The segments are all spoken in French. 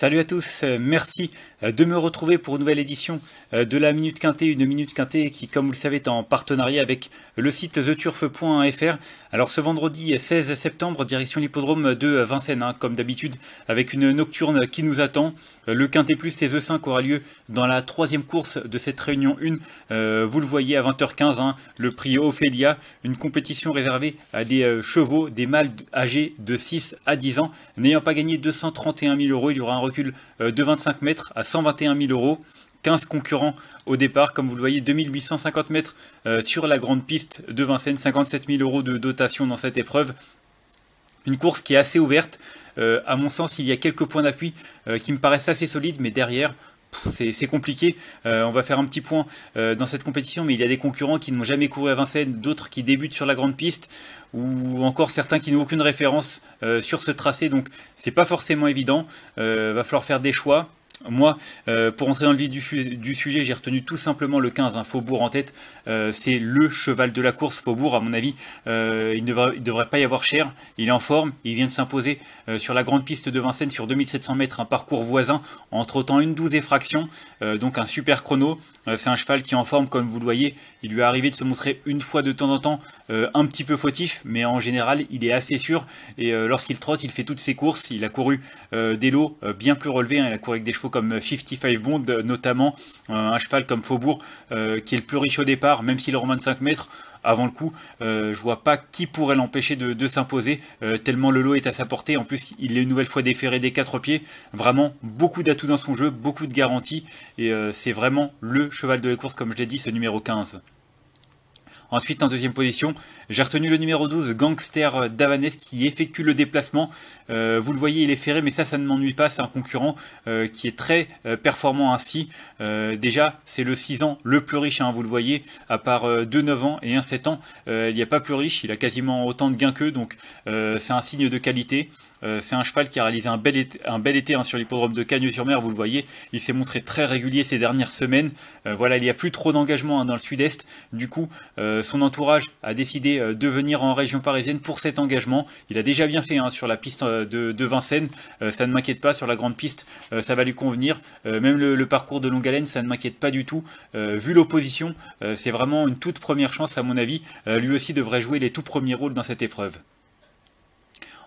Salut à tous, euh, merci euh, de me retrouver pour une nouvelle édition euh, de la Minute Quintée, une Minute Quintée qui, comme vous le savez, est en partenariat avec le site theturf.fr. Alors ce vendredi 16 septembre, direction l'hippodrome de Vincennes, hein, comme d'habitude, avec une nocturne qui nous attend. Le Quintée Plus les E5 aura lieu dans la troisième course de cette réunion 1. vous le voyez à 20h15, hein, le prix Ophélia, une compétition réservée à des chevaux, des mâles âgés de 6 à 10 ans, n'ayant pas gagné 231 000 euros, il y aura un euh, de 25 mètres à 121 000 euros. 15 concurrents au départ, comme vous le voyez, 2850 mètres euh, sur la grande piste de Vincennes, 57 000 euros de dotation dans cette épreuve. Une course qui est assez ouverte. Euh, à mon sens, il y a quelques points d'appui qui me paraissent assez solides, mais derrière, c'est compliqué. Euh, on va faire un petit point euh, dans cette compétition, mais il y a des concurrents qui n'ont jamais couru à Vincennes, d'autres qui débutent sur la grande piste, ou encore certains qui n'ont aucune référence euh, sur ce tracé. Donc c'est pas forcément évident. va falloir faire des choix. Moi, euh, pour entrer dans le vif du, sujet, j'ai retenu tout simplement le 15, un hein, Faubourg en tête. Euh, c'est le cheval de la course, Faubourg, à mon avis. Euh, il ne devrait, pas y avoir cher. Il est en forme, il vient de s'imposer sur la grande piste de Vincennes sur 2700 mètres, un parcours voisin, entre temps une douze effraction, donc un super chrono. c'est un cheval qui est en forme, comme vous le voyez. Il lui est arrivé de se montrer une fois de temps en temps un petit peu fautif, mais en général, il est assez sûr. Et lorsqu'il trotte, il fait toutes ses courses. Il a couru des lots bien plus relevés, hein. il a couru avec des chevaux comme 55 Bond, notamment euh, un cheval comme Faubourg, euh, qui est le plus riche au départ, même s'il remonte 5 mètres avant le coup, euh, je vois pas qui pourrait l'empêcher de, s'imposer, tellement le lot est à sa portée. En plus, il est une nouvelle fois déféré des quatre pieds. Vraiment, beaucoup d'atouts dans son jeu, beaucoup de garanties. Et c'est vraiment le cheval de la course, comme je l'ai dit, ce numéro 15. Ensuite, en deuxième position, j'ai retenu le numéro 12, Gangster Davanes, qui effectue le déplacement. Euh, vous le voyez, il est ferré, mais ça, ça ne m'ennuie pas. C'est un concurrent euh, qui est très euh, performant ainsi. déjà, c'est le 6 ans le plus riche, hein, vous le voyez. À part 2 9 ans et 1 7 ans, il n'y a pas plus riche. Il a quasiment autant de gains qu'eux, donc c'est un signe de qualité. Euh, c'est un cheval qui a réalisé un bel été, hein, sur l'hippodrome de Cagnes-sur-Mer, vous le voyez. Il s'est montré très régulier ces dernières semaines. Euh, voilà, il n'y a plus trop d'engagement hein, dans le sud-est. Du coup, euh, son entourage a décidé de venir en région parisienne pour cet engagement. Il a déjà bien fait hein, sur la piste de, Vincennes. ça ne m'inquiète pas, sur la grande piste, ça va lui convenir. même le, le, parcours de longue haleine, ça ne m'inquiète pas du tout. vu l'opposition, c'est vraiment une toute première chance à mon avis. lui aussi devrait jouer les tout premiers rôles dans cette épreuve.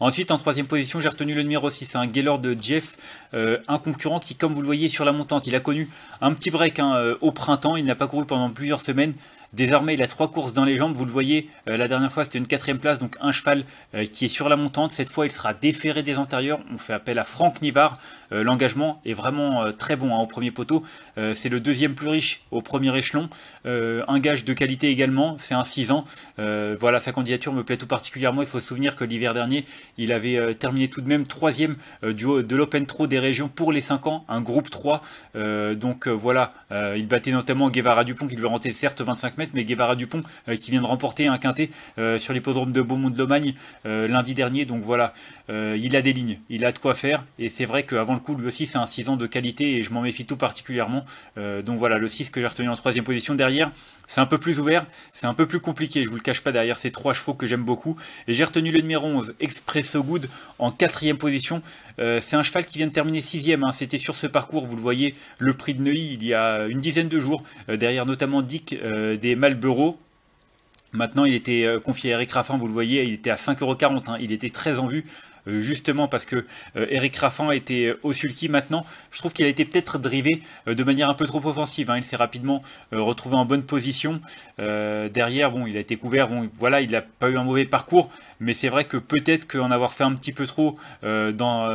Ensuite, en troisième position, j'ai retenu le numéro 6, un hein, Gaylord de Jeff, euh, un concurrent qui, comme vous le voyez, sur la montante. Il a connu un petit break hein, euh, au printemps, il n'a pas couru pendant plusieurs semaines. Désormais, il a trois courses dans les jambes. Vous le voyez, euh, la dernière fois, c'était une quatrième place, donc un cheval qui est sur la montante. Cette fois, il sera déféré des antérieurs. On fait appel à Franck Nivard, euh, l'engagement est vraiment euh, très bon hein, au premier poteau. Euh, c'est le deuxième plus riche au premier échelon. un gage de qualité également, c'est un 6 ans. voilà, sa candidature me plaît tout particulièrement. Il faut se souvenir que l'hiver dernier, il avait terminé tout de même troisième du de l'Open Tro des régions pour les 5 ans, un groupe 3. donc voilà, il battait notamment Guevara Dupont qui lui rentait certes 25 mètres, mais Guevara Dupont qui vient de remporter un quintet sur l'hippodrome de Beaumont de Lomagne lundi dernier. Donc voilà, il a des lignes, il a de quoi faire. Et c'est vrai qu'avant lui coup, le c'est un 6 ans de qualité et je m'en méfie tout particulièrement. Euh, donc voilà, le 6 que j'ai retenu en troisième position derrière, c'est un peu plus ouvert, c'est un peu plus compliqué, je vous le cache pas, derrière ces trois chevaux que j'aime beaucoup. Et j'ai retenu le numéro 11, Expresso Good, en quatrième position. Euh, c'est un cheval qui vient de terminer sixième, hein. c'était sur ce parcours, vous le voyez, le prix de Neuilly, il y a une dizaine de jours, euh, derrière notamment Dick des Malboro. Maintenant, il était confié à Eric Raffin, vous le voyez, il était à 5,40€, hein. il était très en vue. Euh, justement parce que euh, Eric a était euh, au sulky maintenant. Je trouve qu'il a été peut-être drivé de manière un peu trop offensive. Hein. Il s'est rapidement retrouvé en bonne position. derrière, bon, il a été couvert. Bon, voilà, il n'a pas eu un mauvais parcours, mais c'est vrai que peut-être qu'en avoir fait un petit peu trop dans,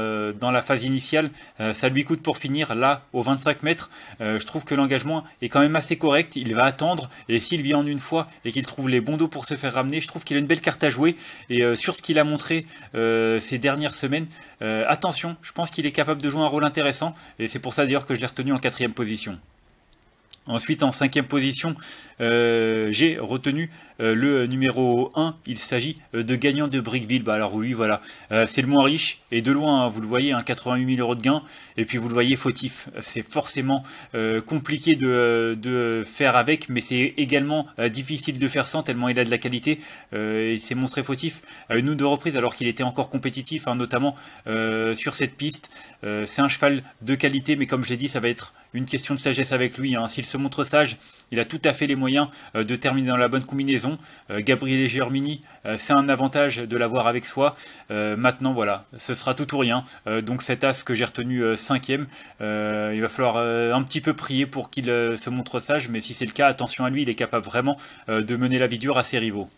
la phase initiale, ça lui coûte pour finir là au 25 mètres. je trouve que l'engagement est quand même assez correct. Il va attendre et s'il vient en une fois et qu'il trouve les bons dos pour se faire ramener, je trouve qu'il a une belle carte à jouer. Et sur ce qu'il a montré c'est dernière semaine. Euh, attention, je pense qu'il est capable de jouer un rôle intéressant et c'est pour ça d'ailleurs que je l'ai retenu en quatrième position. Ensuite, en cinquième position, euh, j'ai retenu euh, le numéro 1. Il s'agit euh, de gagnant de Brickville. Bah, alors oui, voilà, c'est le moins riche et de loin, hein. vous le voyez, hein, 88 000 euros de gain. Et puis vous le voyez fautif. C'est forcément compliqué de, faire avec, mais c'est également difficile de faire sans tellement il a de la qualité. il s'est montré fautif à une ou deux reprises alors qu'il était encore compétitif, hein, notamment sur cette piste. c'est un cheval de qualité, mais comme j'ai dit, ça va être une question de sagesse avec lui. Hein. S'il se montre sage, il a tout à fait les moyens euh, de terminer dans la bonne combinaison. Euh, Gabriel et Germini, euh, c'est un avantage de l'avoir avec soi. maintenant, voilà, ce sera tout ou rien. donc cet as que j'ai retenu cinquième, il va falloir un petit peu prier pour qu'il se montre sage, mais si c'est le cas, attention à lui, il est capable vraiment de mener la vie dure à ses rivaux.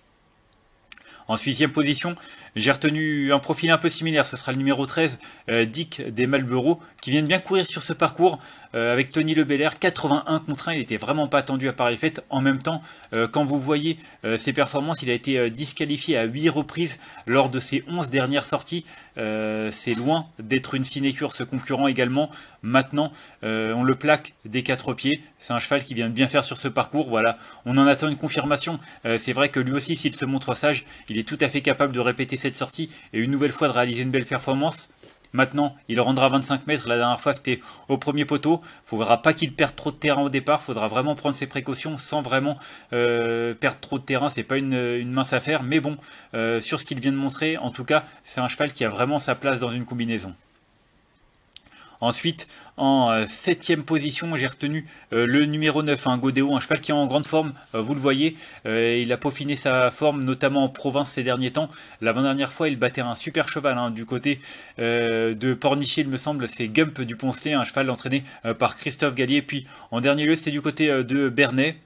En sixième position, j'ai retenu un profil un peu similaire, ce sera le numéro 13, euh, Dick des Malboro, qui de bien courir sur ce parcours euh, avec Tony Le 81 contre 1, il n'était vraiment pas attendu à Paris Fête. En même temps, euh, quand vous voyez ses performances, il a été disqualifié à 8 reprises lors de ses 11 dernières sorties. C'est loin d'être une sinécure ce concurrent également. Maintenant, on le plaque des quatre pieds. C'est un cheval qui vient de bien faire sur ce parcours. Voilà, on en attend une confirmation. C'est vrai que lui aussi, s'il se montre sage, il il est tout à fait capable de répéter cette sortie et une nouvelle fois de réaliser une belle performance. Maintenant, il rendra 25 mètres. La dernière fois, c'était au premier poteau. Il ne faudra pas qu'il perde trop de terrain au départ. Il faudra vraiment prendre ses précautions sans vraiment euh, perdre trop de terrain. C'est pas une, mince affaire. Mais bon, euh, sur ce qu'il vient de montrer, en tout cas, c'est un cheval qui a vraiment sa place dans une combinaison. Ensuite, en euh, septième position, j'ai retenu euh, le numéro 9, un Godéo, un cheval qui est en grande forme, euh, vous le voyez. il a peaufiné sa forme, notamment en province ces derniers temps. L'avant-dernière fois, il battait un super cheval hein, du côté de Pornichet, il me semble. C'est Gump du Poncelet, un cheval entraîné par Christophe Gallier. Puis en dernier lieu, c'était du côté de Bernay.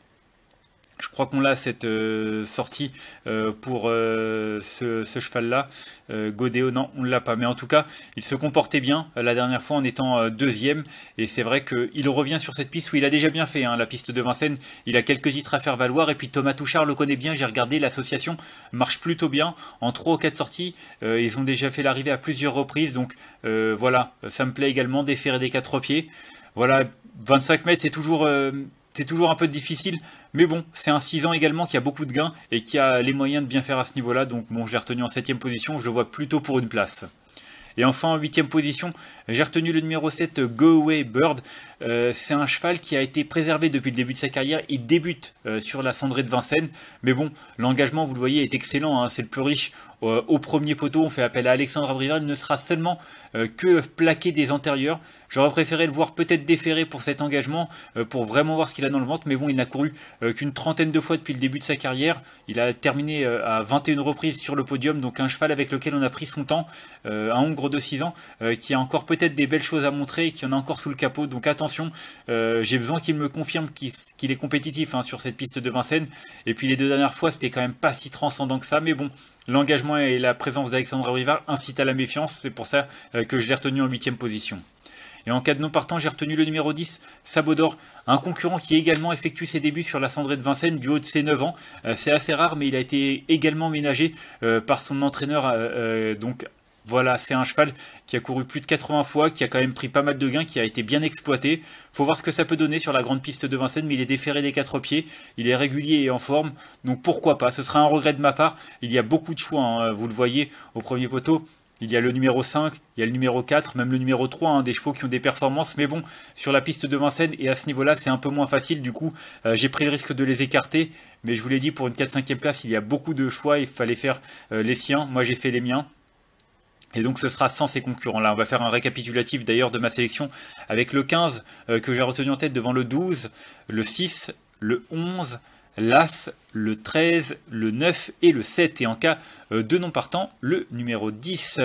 Je crois qu'on l'a cette euh, sortie euh, pour euh, ce, cheval-là. Godéo, non, on ne l'a pas. Mais en tout cas, il se comportait bien la dernière fois en étant deuxième. Et c'est vrai qu'il revient sur cette piste où il a déjà bien fait. Hein, la piste de Vincennes, il a quelques titres à faire valoir. Et puis Thomas Touchard le connaît bien. J'ai regardé, l'association marche plutôt bien. En 3 ou 4 sorties, ils ont déjà fait l'arrivée à plusieurs reprises. Donc voilà, ça me plaît également des des quatre pieds. Voilà, 25 mètres, c'est toujours c'est toujours un peu difficile, mais bon, c'est un 6 ans également qui a beaucoup de gains et qui a les moyens de bien faire à ce niveau-là. Donc bon, j'ai retenu en 7 position, je le vois plutôt pour une place. Et enfin, en 8 position, j'ai retenu le numéro 7, Go Away Bird. Euh, c'est un cheval qui a été préservé depuis le début de sa carrière. Il débute euh, sur la cendrée de Vincennes. Mais bon, l'engagement, vous le voyez, est excellent. Hein. C'est le plus riche euh, au premier poteau, on fait appel à Alexandre Abrivard, ne sera seulement euh, que plaqué des antérieurs. J'aurais préféré le voir peut-être déféré pour cet engagement, euh, pour vraiment voir ce qu'il a dans le ventre, mais bon, il n'a couru qu'une trentaine de fois depuis le début de sa carrière. Il a terminé à 21 reprises sur le podium, donc un cheval avec lequel on a pris son temps, un Hongre de 6 ans, qui a encore peut-être des belles choses à montrer qui en a encore sous le capot, donc attention, j'ai besoin qu'il me confirme qu'il est compétitif hein, sur cette piste de Vincennes, et puis les deux dernières fois, c'était quand même pas si transcendant que ça, mais bon, L'engagement et la présence d'Alexandre Rivard incitent à la méfiance, c'est pour ça euh, que je l'ai retenu en 8 position. Et en cas de non partant, j'ai retenu le numéro 10, Sabodor, un concurrent qui également effectue ses débuts sur la cendrée de Vincennes du haut de ses 9 ans. Euh, c'est assez rare, mais il a été également ménagé euh, par son entraîneur donc voilà, c'est un cheval qui a couru plus de 80 fois, qui a quand même pris pas mal de gains, qui a été bien exploité. Faut voir ce que ça peut donner sur la grande piste de Vincennes, mais il est déféré des quatre pieds, il est régulier et en forme, donc pourquoi pas Ce sera un regret de ma part. Il y a beaucoup de choix, hein. vous le voyez au premier poteau. Il y a le numéro 5, il y a le numéro 4, même le numéro 3, hein, des chevaux qui ont des performances. Mais bon, sur la piste de Vincennes et à ce niveau-là, c'est un peu moins facile. Du coup, euh, j'ai pris le risque de les écarter. Mais je vous l'ai dit, pour une 4-5e place, il y a beaucoup de choix. Il fallait faire euh, les siens. Moi, j'ai fait les miens. Et donc ce sera sans ces concurrents-là. On va faire un récapitulatif d'ailleurs de ma sélection avec le 15 euh, que j'ai retenu en tête devant le 12, le 6, le 11, l'As, le 13, le 9 et le 7. Et en cas euh, de non partant, le numéro 10.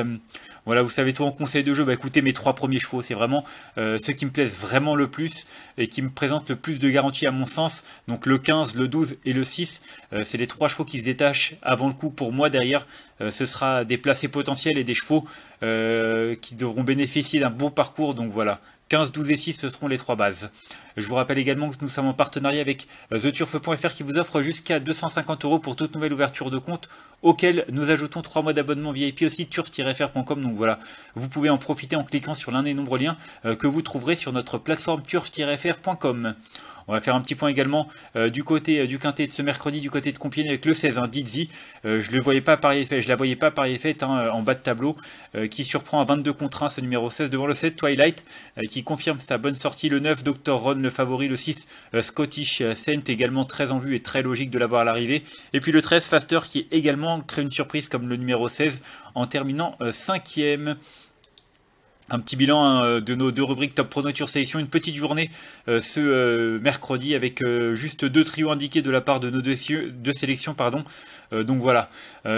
Voilà, vous savez tout en conseil de jeu. Bah écoutez, mes trois premiers chevaux, c'est vraiment euh, ceux qui me plaisent vraiment le plus et qui me présentent le plus de garanties à mon sens. Donc le 15, le 12 et le 6, euh, c'est les trois chevaux qui se détachent avant le coup pour moi. Derrière, ce sera des placés potentiels et des chevaux qui devront bénéficier d'un bon parcours. Donc voilà, 15, 12 et 6, ce seront les trois bases. Je vous rappelle également que nous sommes en partenariat avec euh, theturf.fr qui vous offre jusqu'à 250 euros pour toute nouvelle ouverture de compte, auquel nous ajoutons 3 mois d'abonnement VIP aussi turf-fr.com. Donc voilà, vous pouvez en profiter en cliquant sur l'un des nombreux liens euh, que vous trouverez sur notre plateforme turf-fr.com. On va faire un petit point également euh, du côté euh, du quintet de ce mercredi, du côté de Compiègne avec le 16, hein, Dizzy. Euh, je le voyais pas par effet, je la voyais pas par effet hein, en bas de tableau, qui surprend à 22 contre 1 ce numéro 16 devant le 7 Twilight, qui confirme sa bonne sortie. Le 9 Dr Ron le favori, le 6 Scottish Saint également très en vue et très logique de l'avoir à l'arrivée. Et puis le 13 Faster qui également crée une surprise comme le numéro 16 en terminant 5 un petit bilan hein, de nos deux rubriques Top Pro Sélection, une petite journée euh, ce euh, mercredi avec euh, juste deux trios indiqués de la part de nos deux, deux sélections. Pardon. donc voilà,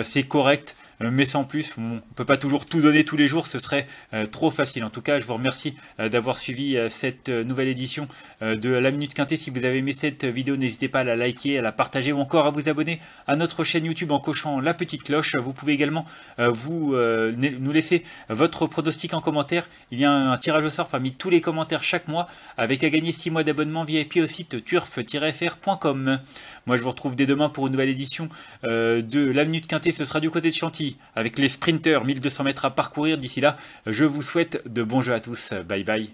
c'est correct. Euh, mais sans plus. On ne peut pas toujours tout donner tous les jours, ce serait euh, trop facile. En tout cas, je vous remercie euh, d'avoir suivi cette nouvelle édition de La Minute Quintée. Si vous avez aimé cette vidéo, n'hésitez pas à la liker, à la partager ou encore à vous abonner à notre chaîne YouTube en cochant la petite cloche. Vous pouvez également vous, nous laisser votre pronostic en commentaire. Il y a un tirage au sort parmi tous les commentaires chaque mois avec à gagner 6 mois d'abonnement VIP au site turf-fr.com. Moi, je vous retrouve dès demain pour une nouvelle édition de La Minute Quintée. Ce sera du côté de Chantilly avec les sprinters, 1200 mètres à parcourir d'ici là. Je vous souhaite de bons jeux à tous. Bye bye.